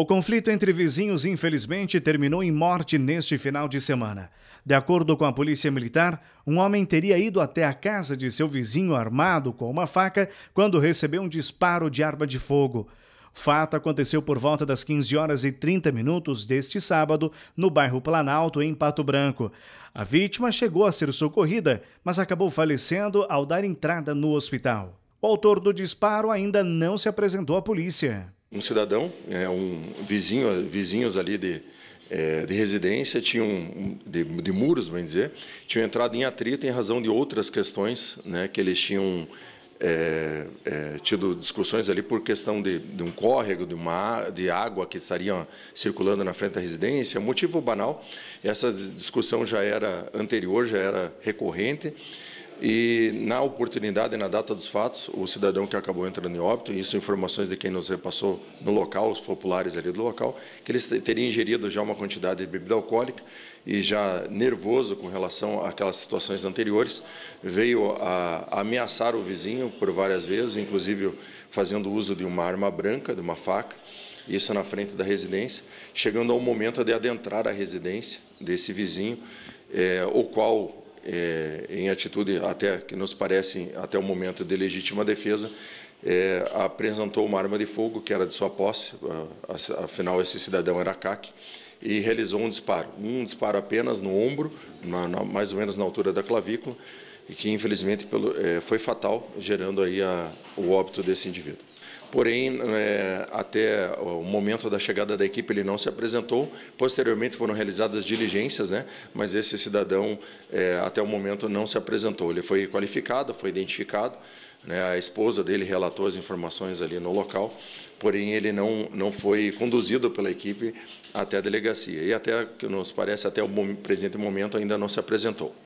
O conflito entre vizinhos, infelizmente, terminou em morte neste final de semana. De acordo com a polícia militar, um homem teria ido até a casa de seu vizinho armado com uma faca quando recebeu um disparo de arma de fogo. fato aconteceu por volta das 15 horas e 30 minutos deste sábado, no bairro Planalto, em Pato Branco. A vítima chegou a ser socorrida, mas acabou falecendo ao dar entrada no hospital. O autor do disparo ainda não se apresentou à polícia um cidadão, é, um vizinho, vizinhos ali de, é, de residência tinham de, de, muros, vamos dizer, tinham entrado em atrito em razão de outras questões, né, que eles tinham é, é, tido discussões ali por questão de, de, um córrego, de uma de água que estaria circulando na frente da residência, motivo banal. Essa discussão já era anterior, já era recorrente. E na oportunidade, na data dos fatos, o cidadão que acabou entrando em óbito, isso informações de quem nos repassou no local, os populares ali do local, que eles teriam ingerido já uma quantidade de bebida alcoólica e já nervoso com relação àquelas situações anteriores, veio a ameaçar o vizinho por várias vezes, inclusive fazendo uso de uma arma branca, de uma faca, isso na frente da residência, chegando ao momento de adentrar a residência desse vizinho, é, o qual é, em atitude até que nos parece até o momento de legítima defesa, é, apresentou uma arma de fogo que era de sua posse, afinal esse cidadão era CAC, e realizou um disparo, um disparo apenas no ombro, na, na, mais ou menos na altura da clavícula, e que infelizmente pelo, é, foi fatal, gerando aí a, o óbito desse indivíduo. Porém, é, até o momento da chegada da equipe, ele não se apresentou. Posteriormente foram realizadas diligências, né? mas esse cidadão, é, até o momento, não se apresentou. Ele foi qualificado, foi identificado. Né? A esposa dele relatou as informações ali no local, porém ele não, não foi conduzido pela equipe até a delegacia. E até, que nos parece, até o presente momento ainda não se apresentou.